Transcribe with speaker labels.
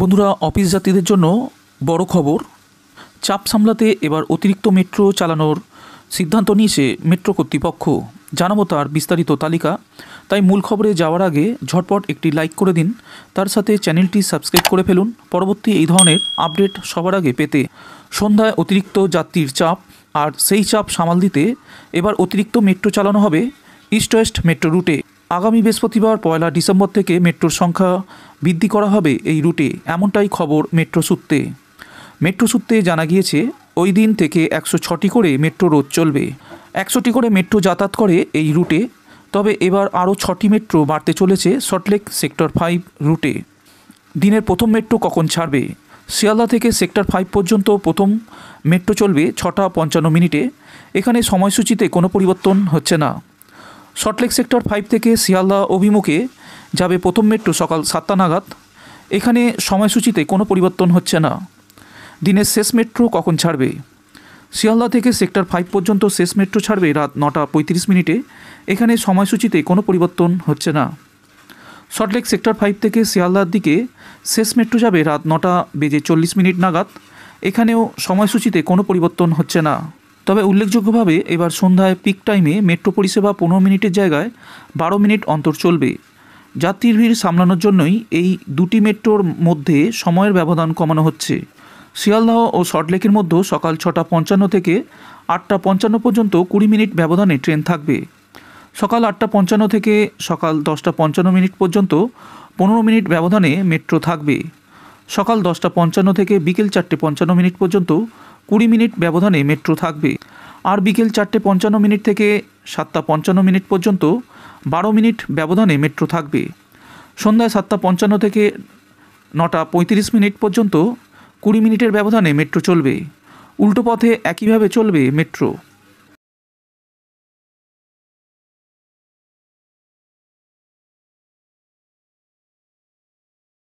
Speaker 1: বন্ধুরা অফিস যাত্রীদের জন্য বড় খবর চাপ সামলাতে এবার অতিরিক্ত মেট্রো চালানোর সিদ্ধান্ত নিয়েছে মেট্রো কর্তৃপক্ষ জানাবো তার বিস্তারিত তালিকা তাই মূল খবরে যাওয়ার আগে ঝটপট একটি লাইক করে দিন তার সাথে চ্যানেলটি সাবস্ক্রাইব করে ফেলুন পরবর্তী এই ধরনের আপডেট সবার আগে পেতে সন্ধ্যায় অতিরিক্ত যাত্রীর চাপ আর সেই চাপ সামাল দিতে এবার অতিরিক্ত মেট্রো চালানো হবে ইস্ট ওয়েস্ট মেট্রো রুটে আগামী বৃহস্পতিবার পয়লা ডিসেম্বর থেকে মেট্রোর সংখ্যা বৃদ্ধি করা হবে এই রুটে এমনটাই খবর মেট্রো সূত্রে মেট্রো সূত্রে জানা গিয়েছে ওই দিন থেকে একশো ছটি করে মেট্রো রোড চলবে একশোটি করে মেট্রো যাতায়াত করে এই রুটে তবে এবার আরও ছটি মেট্রো বাড়তে চলেছে সল্টলেক সেক্টর ফাইভ রুটে দিনের প্রথম মেট্রো কখন ছাড়বে শিয়ালদা থেকে সেক্টর ফাইভ পর্যন্ত প্রথম মেট্রো চলবে ছটা পঞ্চান্ন মিনিটে এখানে সময়সূচিতে কোনো পরিবর্তন হচ্ছে না শর্টলেক সেক্টর ফাইভ থেকে শিয়ালদা অভিমুখে যাবে প্রথম মেট্রো সকাল সাতটা নাগাদ এখানে সময়সূচিতে কোনো পরিবর্তন হচ্ছে না দিনের শেষ মেট্রো কখন ছাড়বে শিয়ালদা থেকে সেক্টর ফাইভ পর্যন্ত শেষ মেট্রো ছাড়বে রাত নটা পঁয়ত্রিশ মিনিটে এখানে সময়সূচিতে কোনো পরিবর্তন হচ্ছে না শটলেক সেক্টর ফাইভ থেকে শিয়ালদার দিকে শেষ মেট্রো যাবে রাত নটা বেজে চল্লিশ মিনিট নাগাদ এখানেও সময়সূচিতে কোনো পরিবর্তন হচ্ছে না তবে উল্লেখযোগ্যভাবে এবার সন্ধ্যায় পিক টাইমে মেট্রো পরিষেবা পনেরো মিনিটের জায়গায় বারো মিনিট অন্তর চলবে যাত্রীর ভিড় সামলানোর জন্যই এই দুটি মেট্রোর মধ্যে সময়ের ব্যবধান কমানো হচ্ছে শিয়ালদাহ ও সল্টলেকের মধ্যে সকাল ছটা পঞ্চান্ন থেকে আটটা পঞ্চান্ন পর্যন্ত কুড়ি মিনিট ব্যবধানে ট্রেন থাকবে সকাল আটটা পঞ্চান্ন থেকে সকাল দশটা পঞ্চান্ন মিনিট পর্যন্ত পনেরো মিনিট ব্যবধানে মেট্রো থাকবে সকাল দশটা পঞ্চান্ন থেকে বিকেল চারটে পঞ্চান্ন মিনিট পর্যন্ত কুড়ি মিনিট ব্যবধানে মেট্রো থাকবে আর বিকেল চারটে পঞ্চান্ন মিনিট থেকে সাতটা পঞ্চান্ন মিনিট পর্যন্ত বারো মিনিট ব্যবধানে মেট্রো থাকবে সন্ধ্যায় সাতটা পঞ্চান্ন থেকে নটা পঁয়ত্রিশ মিনিট পর্যন্ত কুড়ি মিনিটের ব্যবধানে মেট্রো চলবে উল্টো পথে একইভাবে চলবে মেট্রো